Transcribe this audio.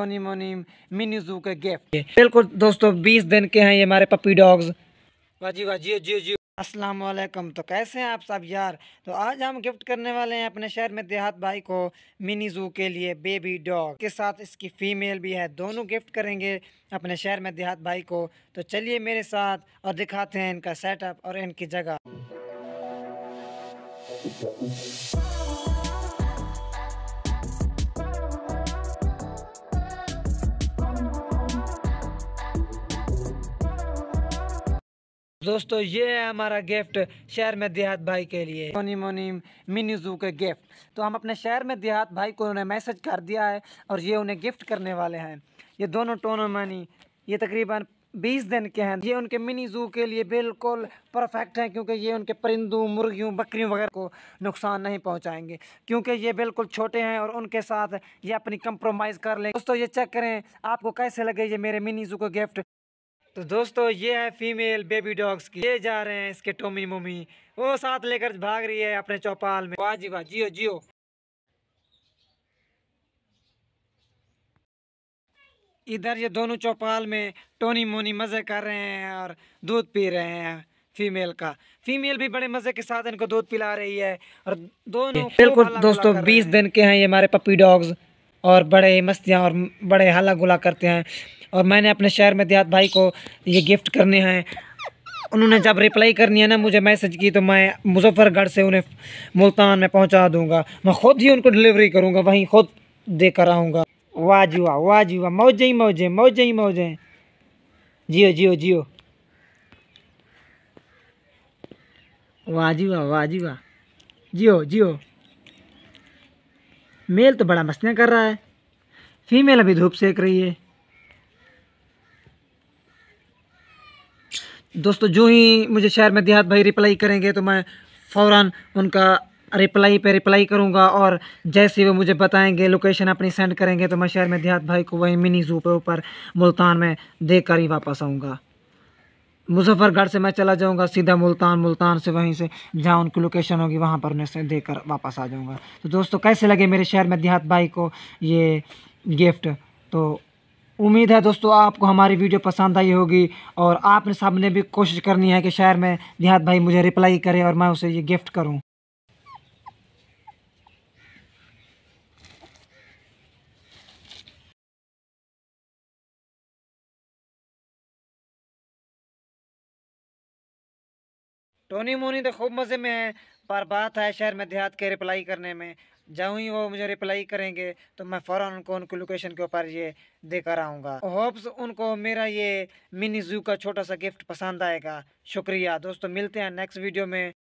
मोनिम मोनिम के गिफ्ट बिल्कुल दोस्तों बीस दिन के हैं ये हमारे पपी डॉग्स वाजी वाजी जी जी अस्सलाम वालेकुम तो कैसे हैं आप सब यार तो आज हम गिफ्ट करने वाले हैं अपने शहर में देहात भाई को मिनी जू के लिए बेबी डॉग के साथ इसकी फ़ीमेल भी है दोनों गिफ्ट करेंगे अपने शहर में देहात भाई को तो चलिए मेरे साथ और दिखाते हैं इनका सेटअप और इनकी जगह दोस्तों ये है हमारा गिफ्ट शहर में देहात भाई के लिए मोनी मोनी मिनी जू के गिफ्ट तो हम अपने शहर में देहात भाई को उन्हें मैसेज कर दिया है और ये उन्हें गिफ्ट करने वाले हैं ये दोनों टोनो मनी ये तकरीबन बीस दिन के हैं ये उनके मिनी जू के लिए बिल्कुल परफेक्ट हैं क्योंकि ये उनके परिंदों मुर्गियों बकरियों वगैरह को नुकसान नहीं पहुंचाएंगे क्योंकि ये बिल्कुल छोटे हैं और उनके साथ ये अपनी कंप्रोमाइज़ कर लें दोस्तों ये चेक करें आपको कैसे लगे ये मेरे मिनी जू का गिफ्ट तो दोस्तों ये है फीमेल बेबी डॉग्स की ये जा रहे हैं इसके टोमी मोमी वो साथ लेकर भाग रही है अपने चौपाल में वाह जी वाह जियो जियो इधर ये दोनों चौपाल में टोनी मोनी मज़े कर रहे हैं और दूध पी रहे हैं फीमेल का फीमेल भी बड़े मज़े के साथ इनको दूध पिला रही है और दोनों बिल्कुल दोस्तों बीस दिन के हैं ये हमारे पपी डॉग्स और बड़े मस्तियाँ और बड़े हल्ला गुला करते हैं और मैंने अपने शहर में देहात भाई को ये गिफ्ट करने हैं उन्होंने जब रिप्लाई करनी है ना मुझे मैसेज की तो मैं मुजफ्फरगढ़ से उन्हें मुल्तान में पहुंचा दूंगा मैं खुद ही उनको डिलीवरी करूंगा वहीं खुद दे कर आऊँगा वाह जी वाह वाह जी वाह मौजे ही मौजे मौजे ही मौजे जियो जियो जियो वाह जी वाह वाह जी वाह जियो जियो मेल तो बड़ा मस्तियाँ कर रहा है फीमेल अभी धूप सेक रही है दोस्तों जो ही मुझे शहर में देहात भाई रिप्लाई करेंगे तो मैं फ़ौर उनका रिप्लाई पे रिप्लाई करूंगा और जैसे वो मुझे बताएंगे लोकेशन अपनी सेंड करेंगे तो मैं शहर में देहात भाई को वहीं मिनी जू पे ऊपर मुल्तान में देख ही वापस आऊँगा मुजफ्फरगढ़ से मैं चला जाऊँगा सीधा मुल्तान मुल्तान से वहीं से जहाँ उनकी लोकेशन होगी वहाँ पर उन्हें से देख वापस आ जाऊँगा तो दोस्तों कैसे लगे मेरे शहर में देहात भाई को ये गिफ्ट तो उम्मीद है दोस्तों आपको हमारी वीडियो पसंद आई होगी और आपने सबने भी कोशिश करनी है कि शहर में देहात भाई मुझे रिप्लाई करे और मैं उसे ये गिफ्ट करूँ टोनी मोनी तो खूब मज़े में है पर बात है शहर में देहात के रिप्लाई करने में जब ही वो मुझे रिप्लाई करेंगे तो मैं फ़ौर उनको उनकी लोकेशन के ऊपर ये देकर आऊँगा होप्स उनको मेरा ये मिनी जू का छोटा सा गिफ्ट पसंद आएगा शुक्रिया दोस्तों मिलते हैं नेक्स्ट वीडियो में